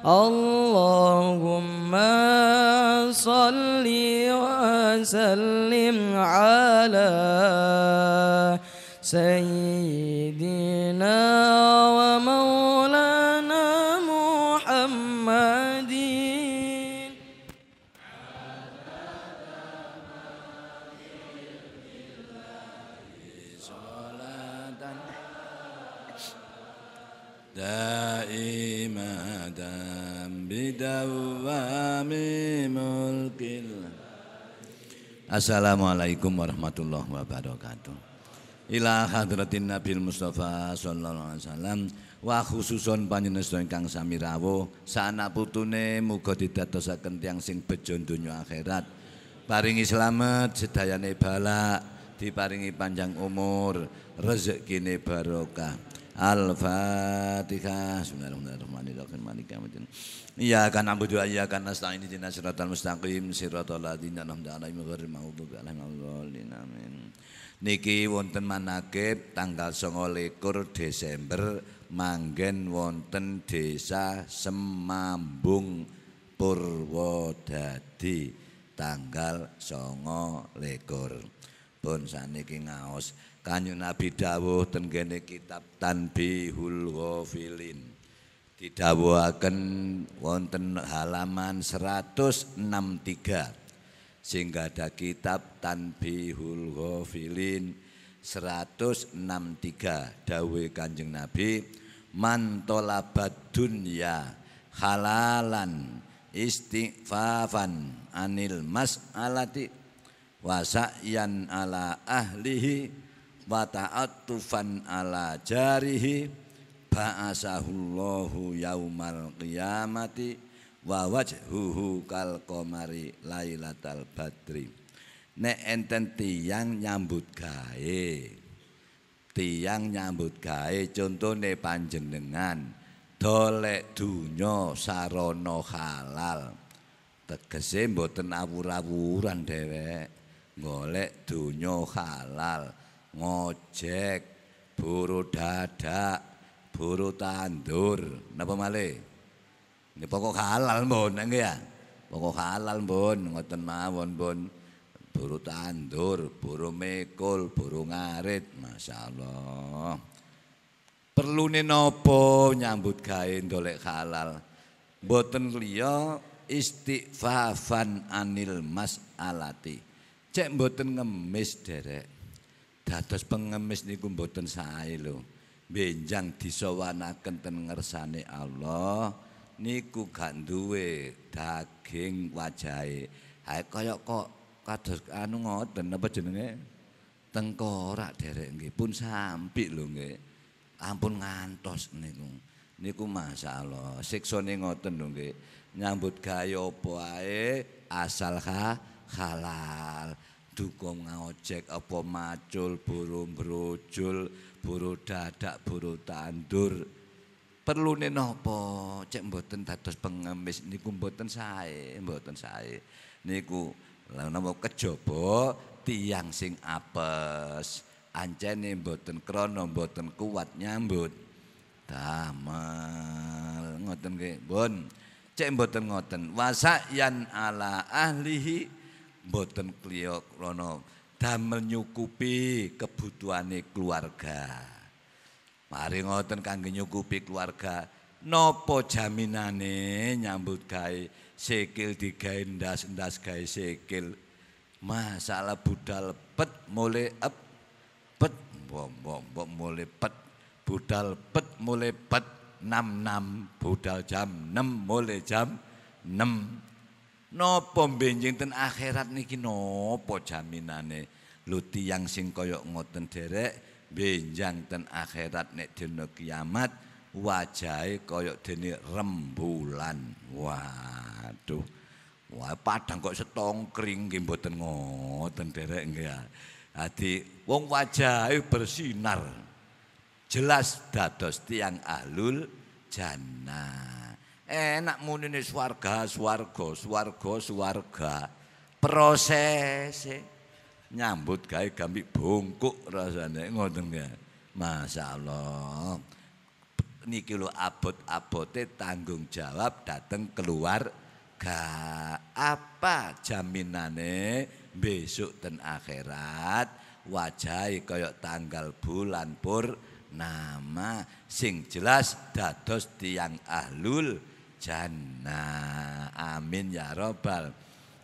اللهم صل وسلم على سيدنا دائمة بدوام ملك Assalamualaikum warahmatullahi wabarakatuh Ila hadratin Nabi Mustafa sallallahu alaihi wasallam wa khususun panjenengan sedaya kang sami rawuh sanak putune muga didadosaken tiyang sing bejo donya akhirat paringi slamet sedayane balak diparingi panjang umur rezekine barokah Al-Fatihah. Bismillahirrahmanirrahim. Maliki yaumiddin. Iyyaka na'budu wa iyyaka nasta'in. Ihdinash shiratal mustaqim. Shiratal ladzina an'amta 'alaihim ghairil maghdubi 'alaihim waladdallin. Amin. Niki wonten manakib tanggal 29 Desember manggen wonten desa Semambung Purwodadi tanggal 29. Pun niki ngaos. Kanjeng Nabi dawuh tenggene kitab Tanbihul Ghafilin. Didhawuhaken wonten halaman 163 sehingga ada kitab Tanbihul Ghafilin 163 Dawe Kanjeng Nabi man Dunia dunya halalan istighfafan anil mas'alati wasa'yan ala ahlihi wa ta'attufan ala jarihi ba'asahullahu yaumal qiyamati wa wajhuhu kal qamari lailatal badri nek enten tiang nyambut gawe tiang nyambut gawe contone panjenengan dolek dunya sarana halal tegese mboten awur-awuran dhewek golek dunya halal ngojek, buru dadak, buru tandur, napa male? Ini pokok halal bon enggak ya. Pokok halal bon ngoten mawon bon Buru tandur, buru mekul, buru ngarit, Masya Allah. perlu nino nopo nyambut kain dolek halal. boten liyo istighfafan anil Mas alati Cek boten ngemis derek dados pengemis niku mboten sae lho. Benjang disowanaken ten ngersane Allah niku gak duwe daging wajahe. Ha kaya kok kados anu ngoten apa jenenge? Tengkorak derek nggih pun sampi lho nggih. Ampun ngantos niku. Niku masyaallah. Siksane ngoten lho nggih. Nyambut gayo apa asalha asal ha halal duka ngojek apa macul burung brojol buru dadak buru tandur nih nopo cek mboten dados pengemis niku mboten sae mboten sae niku lha napa kejaba tiyang sing apes ancene mboten krana mboten kuat nyambut damel ngoten nggih bon cek mboten ngoten wasayan ala ahlihi mboten kliya rono damel nyukupi kebutuhane keluarga. Mari ngoten kangge nyukupi keluarga. Nopo jaminane nyambut gawe sikil digawe ndas ndas gawe sikil. Masalah budal pet mulai ep pet bom-bom-bom mulai pet budal pet mulai pet 6 6 budal jam 6 mulai jam 6 Nopo benjing ten akhirat niki nopo jaminane luti yang sing kaya ngoten derek benjang ten akhirat nek dina kiamat wajahe kaya dene rembulan. Waduh. Wah, padang kok setongkring nggih mboten ngoten derek nggih. Dadi wong wajahe bersinar. Jelas dados tiang ahlul jannah. Enak muni ini swarga, swarga, swarga, swarga. Proses nyambut gawe gambik bungkuk rasanya ngoten ya. Allah, Niki lho abot-abote tanggung jawab dateng keluar ga apa jaminane besok dan akhirat wajahi koyok tanggal bulan pur nama sing jelas dados tiang ahlul jannah. Amin ya robbal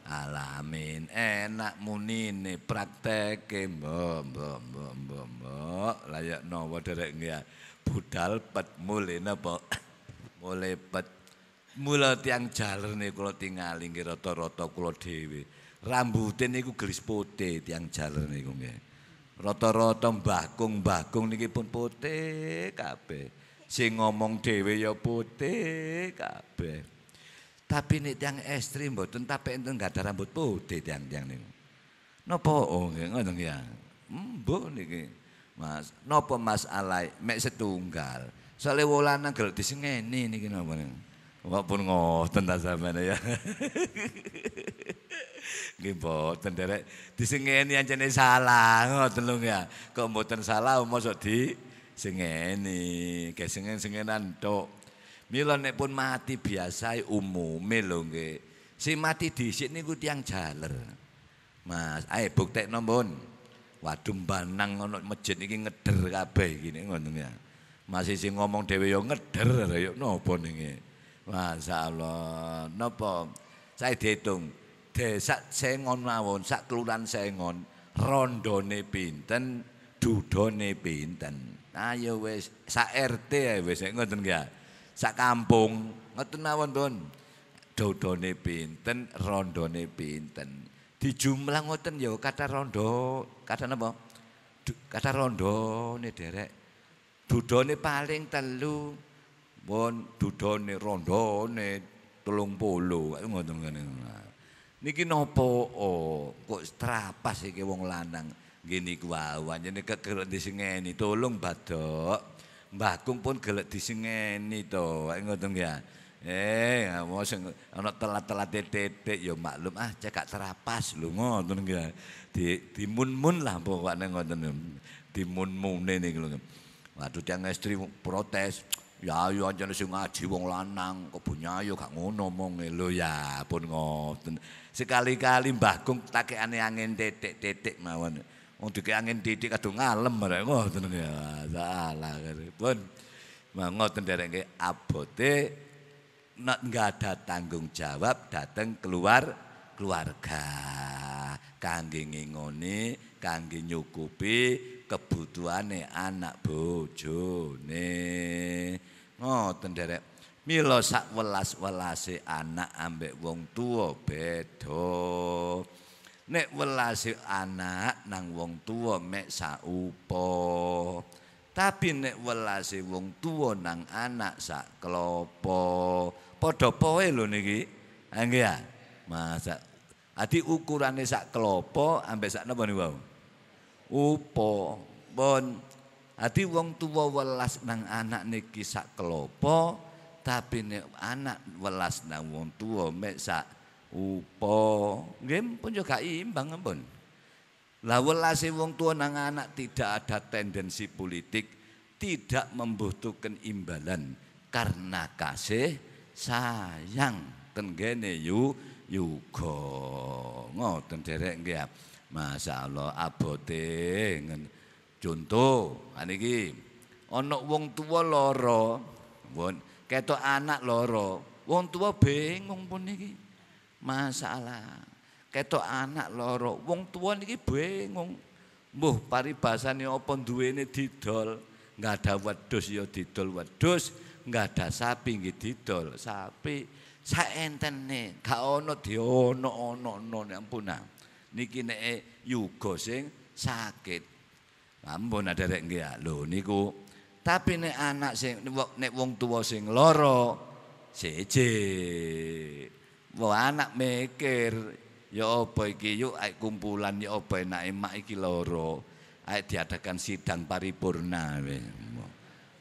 alamin. Enak muni ini praktek mbok mbok mbok mbok mbok layak nopo derek ya. Budal pet mulai nopo mulai pet mulai tiang jalur nih kalau tinggal ingin roto-roto kalau dewi rambutin niku gelis putih tiang jalur nih kumye roto-roto bakung bakung niki pun putih kabeh Sing ngomong dhewe ya putih kabeh. Tapi nek yang estri mboten tapi enten gak ada rambut putih tiang-tiang niku. Napa oh ngoten ya. Mbok niki. Mas, napa masalah mek setunggal. Soale wolana gelek disengeni niki napa niku. Kok pun ngoten ta sampeyan ya. Nggih mboten derek disengeni ancene salah ngoten lho ya. Kok mboten salah mosok di sing kayak sengen sengenan tok. Mila nek pun mati biasa umum lho nggih. mati dhisik niku tiyang jaler. Mas, ae buktekno nombon Waduh banang ono masjid iki ngeder kabeh gini nek ngoten ya. Masih sing ngomong dhewe ya ngeder ya napa niki. Masyaallah. nopo Saya dihitung. Desak sengon mawon, sak kelurahan sengon, rondone pinten, dudone pinten. Ayo nah, ya wis sak RT wis ngoten ya. Sak kampung ngoten mawon, Bun. Dudone pinten, rondone pinten. Dijumlah ngoten ya kata rondo, kata napa? Kata ne derek. Dudone paling telu. Pun dudone rondone 30 ngoten ngene. Nah, niki nopo oh, kok strapas iki wong lanang. Gini kuwawan jadi kek gelek sini tolong badok. Mbahkung pun gelek sini to, ngotong ya. Eh, mau sing ana telat-telat titik yo ya, maklum ah cekak terapas lho ngoten ya. Di dimun-mun lah pokoknya ngoten. timun-mun ini lho. Ya. Waduh tiang istri protes. Ya ayo ya, aja sing ngaji wong lanang, kok punya gak ngono omonge. Eh, lo ya pun ngotong Sekali-kali Mbah ke ane angin titik-titik mawon. Wong angin didik kadung ngalem mereka ngoten ya. Salah pun. Ngoten derek abote nek enggak ada tanggung jawab dateng keluar keluarga. Kangge ngingoni, kangge nyukupi kebutuhane anak bojone. Ngoten derek Mila sak welas-welase anak ambek wong tua beda. Nek welasi anak nang wong tua mek saupo. Tapi nek welasi wong tua nang anak sak klopo. Padha poe lho niki. Nggih ya. Masa Adi ukurane sak klopo ambek sak napa niku wong. Upo. bon adi wong tua welas nang anak niki sak klopo, tapi nek anak welas nang wong tua mek sak upo nggih pun juga imbang ampun lah welase wong tua nang anak tidak ada tendensi politik tidak membutuhkan imbalan karena kasih sayang tenggene yu yuga ngoten derek nggih ah. masyaallah abote ngen contoh niki ana wong tua loro lara ketok anak loro wong tua bingung pun niki masalah. Ketok anak loro, wong tua niki bingung. Mbuh paribasane apa duwene didol. Enggak ada wedhus ya didol wedhus, enggak ada sapi nggih didol sapi. Saentene gak ana diono-ono-ono ya ampun. Ah. Niki nek yuga sing sakit. Ampun rek nggih ah. lho niku Tapi nek anak sing nek wong tua sing loro, seje. Wah anak mikir, ya apa iki yuk aik kumpulan ya apa enake mak iki loro. Aik diadakan sidang paripurna.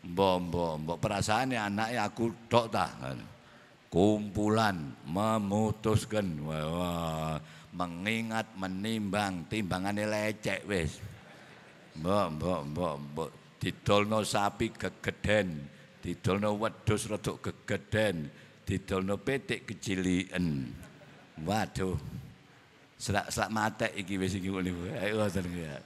Mbok perasaan ya anak ya aku tok ta. Kumpulan memutuskan wah, wah. mengingat menimbang timbangane lecek wis. Mbok mbok mbok mbok didolno sapi gegeden, didolno wedhus rada kegeden didolno petik kecilian waduh selak selak mata iki wis iki ngono ayo ngoten ya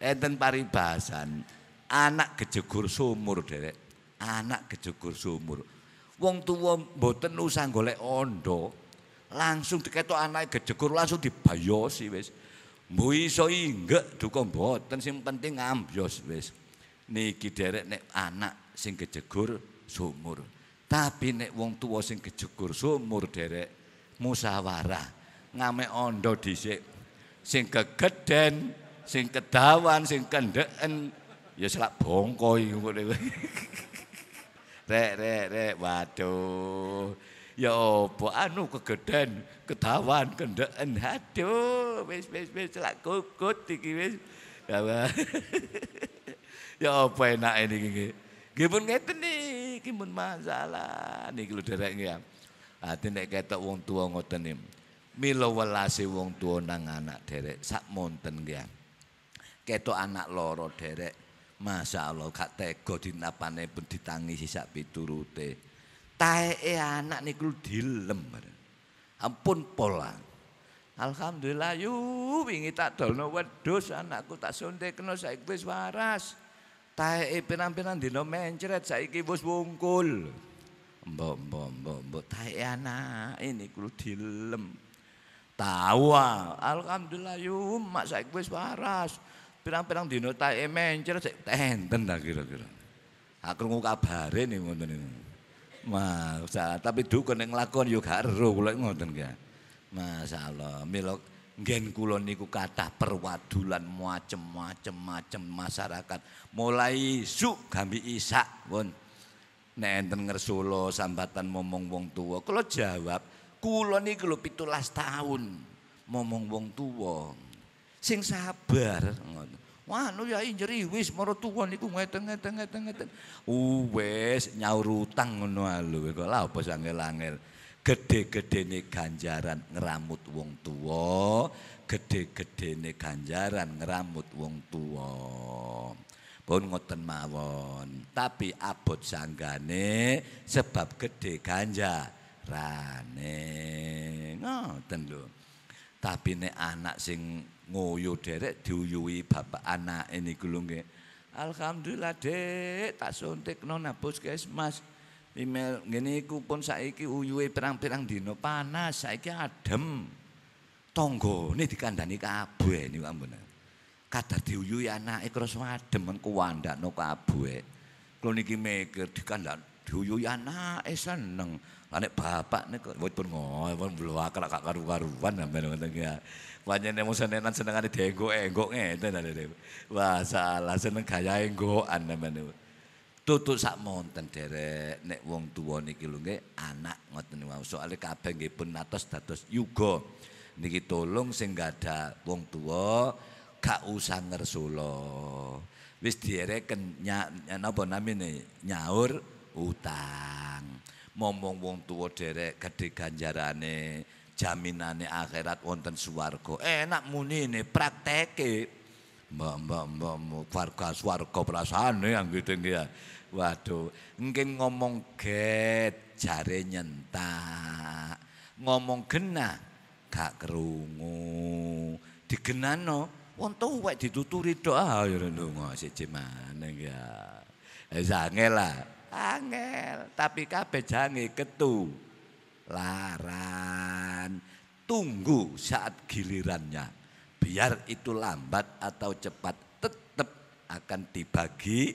enten paribasan anak kejegur sumur derek anak kejegur sumur wong tuwa mboten usah golek ondo langsung diketok anak kejegur langsung dibayosi wis mbuh iso inggek dukung boten sing penting ambyos wis niki derek nek anak sing kejegur sumur Tapi nek wong tuwa sing kejukur sumur derek musyawarah ngame ondo dhisik sing kegeden, sing kedawan, sing kendeken ya salah bongko iku. rek rek rek waduh. Ya opo anu kegeden, kedawan, kendeken. Aduh, wis wis wis salah kukut iki wis. Ya opo enak ini. Nggih pun ngeten niki mun masalah niki lho derek ya. Ate nek ketok wong tua ngoten niki. Mila wong tua nang anak derek sak monten ya. Ketok anak loro derek. Masya Allah gak tega dinapane pun ditangisi sak piturute. Taeke anak niku dilem. Ampun pola. Alhamdulillah yu wingi tak dolno wedhus anakku tak suntikno saiki wis waras. Taeke pinang pirang dina mencret saiki bos bungkul. Mbok mbok mbok mbok anak ini niku dilem. Tawa, ah. alhamdulillah yo mak saiki wis waras. Pirang-pirang dina tae mencret sik tenten ta kira-kira. Aku krungu kabare ning ngoten niku. Mas, tapi duka ning lakon yo gak ero kula ngoten ki. Masyaallah, milok Gen kulon niku kata perwadulan macem-macem macem masyarakat. Mulai su gambi isak pun. Nek enten solo sambatan momong wong tua. Kalau jawab, kulon niku lho pitulas tahun momong wong tua. Sing sabar. Wah, lu ya injeri wis moro tuwa niku ngeten ngeten ngeten ngeten. Wis nyaur utang ngono kok apa sangel gede gede gedhene ganjaran ngeramut wong tua gede-gedene ganjaran ngeramut wong tua. Pun ngoten mawon. Tapi abot sanggane sebab gede Rane. Ngoten lho. Tapi nek anak sing ngoyo derek diuyui bapak anak ini gulung Alhamdulillah Dek, tak suntik nona puskesmas. Email gini iku pun saiki uyuhe perang-perang dino panas, saiki adem nih dikandani kabeh kamu ambune. Kadar diuyuhi anake krasa adem engko noka kabeh. Kalau niki mikir dikandani diuyuhi anake seneng. Lah nek bapak niku wis pun ngono blak gak karu-karuan sampeyan ngoten ki. Pancen ya. mung senenan senengane dienggok-enggok ngeten lho. Wah salah seneng gaya enggokan sampeyan. Tutup sak monten derek nek wong tuwa niki lho anak ngoten wau. Soalnya kabeh nggih pun atos dados yuga niki tolong sing ada wong tua gak usah ngersula. Wis kenya, nyak napa namine nyaur utang. Momong wong tua derek gede ganjarane, jaminane akhirat wonten swarga. Enak muni munine prakteke. Mbak mbak mbak warga swarga perasaane yang gitu ya. Waduh, mungkin ngomong get jare nyentak. Ngomong genah gak kerungu. Digenano wong tuwek dituturi doa ah ya ndonga siji maneh ya. Eh, wis angel lah. Angel, tapi kabeh jange ketu. Laran. Tunggu saat gilirannya. Biar itu lambat atau cepat tetap akan dibagi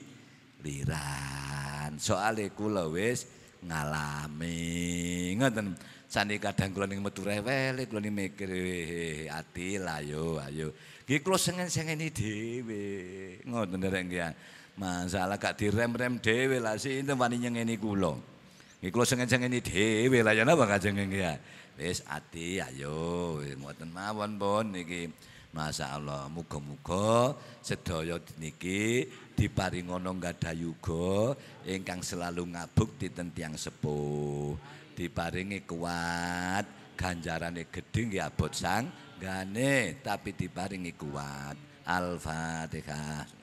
liran. Soale kula wis ngalami ngoten sani kadang kula ning metu rewel kula mikir eh, ati lah yo ayo iki kula sengen-sengen dhewe ngoten nderek nggih masalah gak direm-rem dhewe lah sinten wani nyengeni kula iki kula sengen-sengen dhewe lah yen apa kajeng nggih wis ati ayo ngoten mawon pun iki Masya Allah, muga-muga sedaya niki diparingono yugo, ingkang selalu ngabuk di tentiang sepuh. Diparingi kuat, ganjarane gede nggih abot sang gane, tapi diparingi kuat. Al-Fatihah.